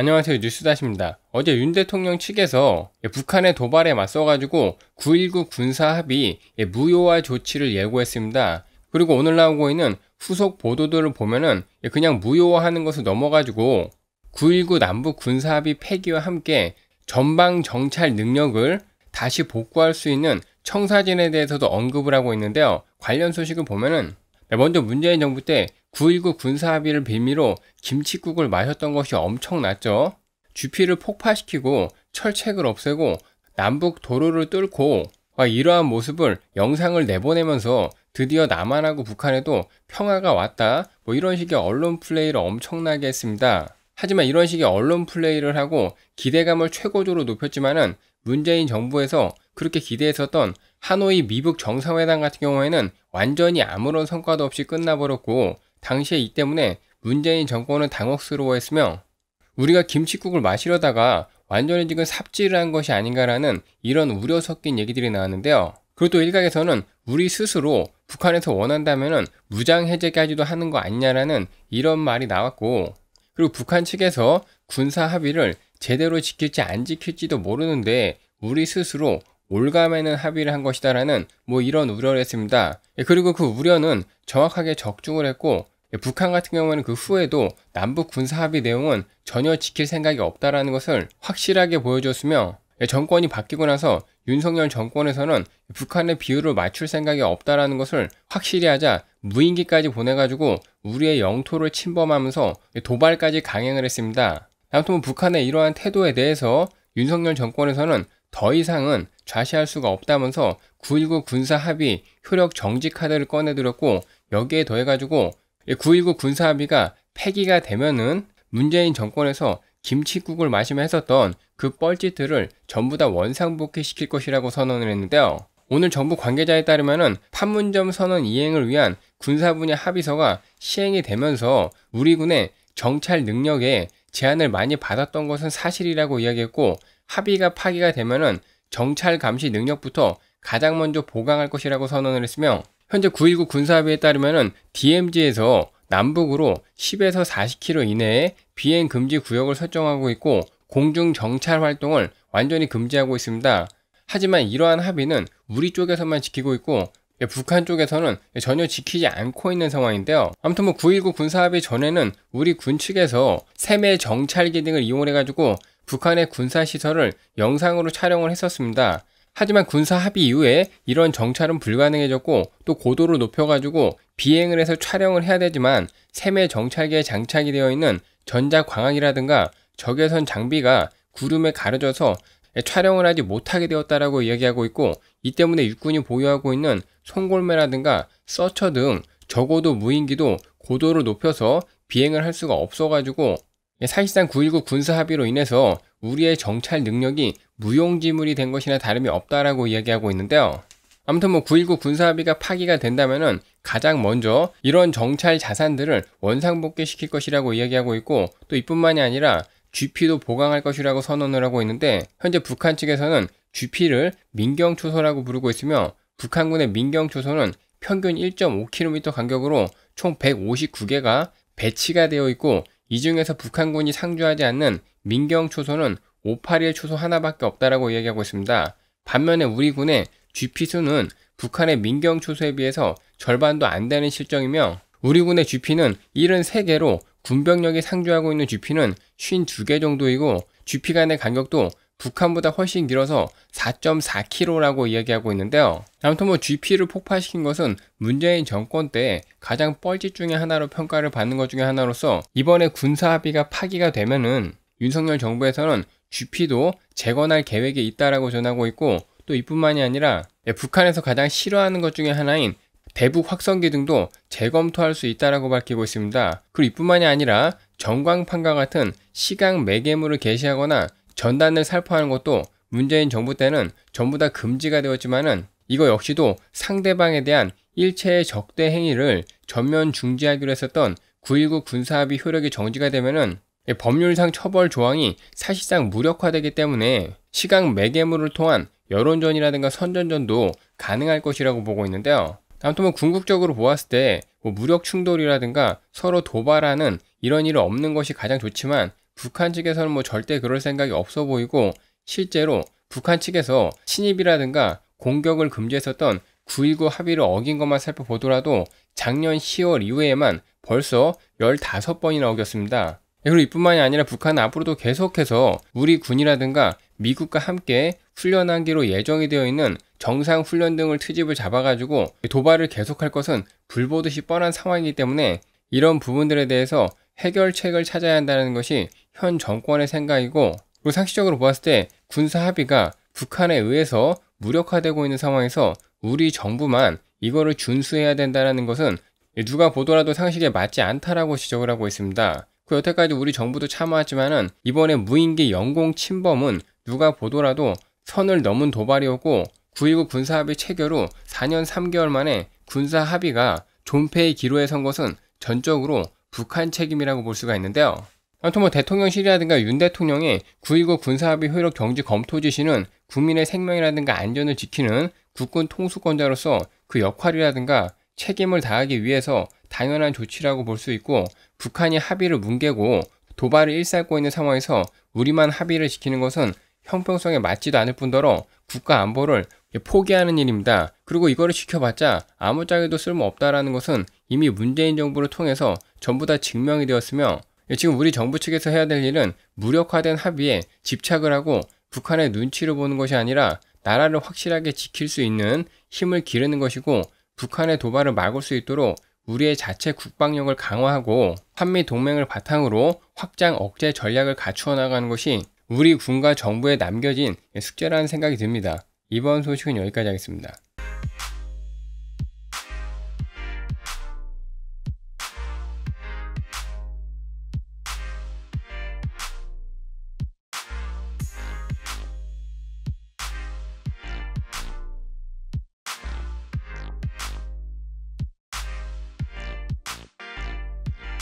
안녕하세요 뉴스다시입니다. 어제 윤 대통령 측에서 예, 북한의 도발에 맞서가지고 9.19 군사합의 예, 무효화 조치를 예고했습니다. 그리고 오늘 나오고 있는 후속 보도들을 보면은 예, 그냥 무효화하는 것을 넘어가지고 9.19 남북 군사합의 폐기와 함께 전방 정찰 능력을 다시 복구할 수 있는 청사진에 대해서도 언급을 하고 있는데요. 관련 소식을 보면은 네, 먼저 문재인 정부 때9.19 군사합의를 빌미로 김치국을 마셨던 것이 엄청났죠. 주피를 폭파시키고 철책을 없애고 남북 도로를 뚫고 아, 이러한 모습을 영상을 내보내면서 드디어 남한하고 북한에도 평화가 왔다 뭐 이런 식의 언론 플레이를 엄청나게 했습니다. 하지만 이런 식의 언론 플레이를 하고 기대감을 최고조로 높였지만은 문재인 정부에서 그렇게 기대했었던 하노이 미북 정상회담 같은 경우에는 완전히 아무런 성과도 없이 끝나버렸고 당시에 이 때문에 문재인 정권은 당혹스러워했으며 우리가 김치국을 마시려다가 완전히 지금 삽질을 한 것이 아닌가라는 이런 우려 섞인 얘기들이 나왔는데요. 그리고 또 일각에서는 우리 스스로 북한에서 원한다면 무장해제까지도 하는 거 아니냐라는 이런 말이 나왔고 그리고 북한 측에서 군사 합의를 제대로 지킬지 안 지킬지도 모르는데 우리 스스로 올감에는 합의를 한 것이다라는 뭐 이런 우려를 했습니다. 예, 그리고 그 우려는 정확하게 적중을 했고 예, 북한 같은 경우에는 그 후에도 남북 군사 합의 내용은 전혀 지킬 생각이 없다라는 것을 확실하게 보여줬으며 예, 정권이 바뀌고 나서 윤석열 정권에서는 북한의 비율을 맞출 생각이 없다라는 것을 확실히 하자 무인기까지 보내가지고 우리의 영토를 침범하면서 도발까지 강행을 했습니다. 아무튼 뭐 북한의 이러한 태도에 대해서 윤석열 정권에서는 더 이상은 좌시할 수가 없다면서 9.19 군사 합의 효력 정지 카드를 꺼내들었고 여기에 더해가지고 9.19 군사 합의가 폐기가 되면은 문재인 정권에서 김치국을 마시며 했었던 그 뻘짓들을 전부 다 원상복귀 시킬 것이라고 선언을 했는데요. 오늘 정부 관계자에 따르면은 판문점 선언 이행을 위한 군사 분야 합의서가 시행이 되면서 우리 군의 정찰 능력에 제안을 많이 받았던 것은 사실이라고 이야기했고 합의가 파기가 되면은 정찰 감시 능력부터 가장 먼저 보강할 것이라고 선언을 했으며 현재 9.19 군사합의에 따르면은 DMZ에서 남북으로 10에서 40km 이내에 비행 금지 구역을 설정하고 있고 공중 정찰 활동을 완전히 금지하고 있습니다. 하지만 이러한 합의는 우리 쪽에서만 지키고 있고 예, 북한 쪽에서는 전혀 지키지 않고 있는 상황인데요. 아무튼 뭐 9.19 군사합의 전에는 우리 군 측에서 세매 정찰기 등을 이용해가지고 북한의 군사시설을 영상으로 촬영을 했었습니다. 하지만 군사 합의 이후에 이런 정찰은 불가능해졌고 또 고도를 높여가지고 비행을 해서 촬영을 해야 되지만 세매 정찰기에 장착이 되어 있는 전자광학이라든가 적외선 장비가 구름에 가려져서 예, 촬영을 하지 못하게 되었다라고 이야기하고 있고 이 때문에 육군이 보유하고 있는 송골매라든가 서처 등 적어도 무인기도 고도를 높여서 비행을 할 수가 없어가지고 예, 사실상 9.19 군사 합의로 인해서 우리의 정찰 능력이 무용지물이 된 것이나 다름이 없다라고 이야기하고 있는데요. 아무튼 뭐 9.19 군사 합의가 파기가 된다면은 가장 먼저 이런 정찰 자산들을 원상복귀시킬 것이라고 이야기하고 있고 또 이뿐만이 아니라 GP도 보강할 것이라고 선언을 하고 있는데 현재 북한 측에서는 GP를 민경초소라고 부르고 있으며 북한군의 민경초소는 평균 1.5km 간격으로 총 159개가 배치가 되어 있고 이 중에서 북한군이 상주하지 않는 민경초소는 581 초소 하나밖에 없다라고 이야기하고 있습니다. 반면에 우리 군의 GP수는 북한의 민경초소에 비해서 절반도 안 되는 실정이며 우리 군의 GP는 73개로 군병력이 상주하고 있는 GP는 52개 정도이고 GP 간의 간격도 북한보다 훨씬 길어서 4.4km라고 이야기하고 있는데요. 아무튼 뭐 GP를 폭파시킨 것은 문재인 정권 때 가장 뻘짓 중에 하나로 평가를 받는 것 중에 하나로서 이번에 군사 합의가 파기가 되면은 윤석열 정부에서는 GP도 재건할 계획이 있다라고 전하고 있고 또 이뿐만이 아니라 예, 북한에서 가장 싫어하는 것 중에 하나인 대북 확성기 등도 재검토할 수 있다라고 밝히고 있습니다. 그리고 이뿐만이 아니라 전광판과 같은 시각 매개물을 게시하거나 전단을 살포하는 것도 문재인 정부 때는 전부 다 금지가 되었지만은 이거 역시도 상대방에 대한 일체의 적대 행위를 전면 중지하기로 했었던 9.19 군사합의 효력이 정지가 되면은 예, 법률상 처벌 조항이 사실상 무력화되기 때문에 시각 매개물을 통한 여론전이라든가 선전전도 가능할 것이라고 보고 있는데요. 아무튼 뭐 궁극적으로 보았을 때뭐 무력 충돌이라든가 서로 도발하는 이런 일은 없는 것이 가장 좋지만 북한 측에서는 뭐 절대 그럴 생각이 없어 보이고 실제로 북한 측에서 신입이라든가 공격을 금지했었던 9.19 합의를 어긴 것만 살펴보더라도 작년 10월 이후에만 벌써 15번이나 어겼습니다. 그리고 이뿐만이 아니라 북한은 앞으로도 계속해서 우리 군이라든가 미국과 함께 훈련하기로 예정이 되어 있는 정상 훈련 등을 트집을 잡아가지고 도발을 계속할 것은 불보듯이 뻔한 상황이기 때문에 이런 부분들에 대해서 해결책을 찾아야 한다는 것이 현 정권의 생각이고 그리고 상식적으로 보았을 때 군사 합의가 북한에 의해서 무력화되고 있는 상황에서 우리 정부만 이거를 준수해야 된다는 것은 누가 보더라도 상식에 맞지 않다라고 지적을 하고 있습니다. 그 여태까지 우리 정부도 참아왔지만은 이번에 무인기 영공 침범은 누가 보더라도 선을 넘은 도발이었고 9.19 군사합의 체결 후 4년 3개월 만에 군사합의가 존폐의 기로에 선 것은 전적으로 북한 책임이라고 볼 수가 있는데요. 아무튼 뭐 대통령실이라든가 윤 대통령의 9.19 군사합의 효력 경지 검토 지시는 국민의 생명이라든가 안전을 지키는 국군 통수권자로서 그 역할이라든가 책임을 다하기 위해서 당연한 조치라고 볼 수 있고 북한이 합의를 뭉개고 도발을 일삼고 있는 상황에서 우리만 합의를 지키는 것은 형평성에 맞지도 않을 뿐더러 국가 안보를 포기하는 일입니다. 그리고 이거를 지켜봤자 아무짝에도 쓸모없다라는 것은 이미 문재인 정부를 통해서 전부 다 증명이 되었으며 지금 우리 정부 측에서 해야 될 일은 무력화된 합의에 집착을 하고 북한의 눈치를 보는 것이 아니라 나라를 확실하게 지킬 수 있는 힘을 기르는 것이고 북한의 도발을 막을 수 있도록 우리의 자체 국방력을 강화하고 한미 동맹을 바탕으로 확장 억제 전략을 갖추어 나가는 것이 우리 군과 정부에 남겨진 숙제라는 생각이 듭니다. 이번 소식은 여기까지 하겠습니다.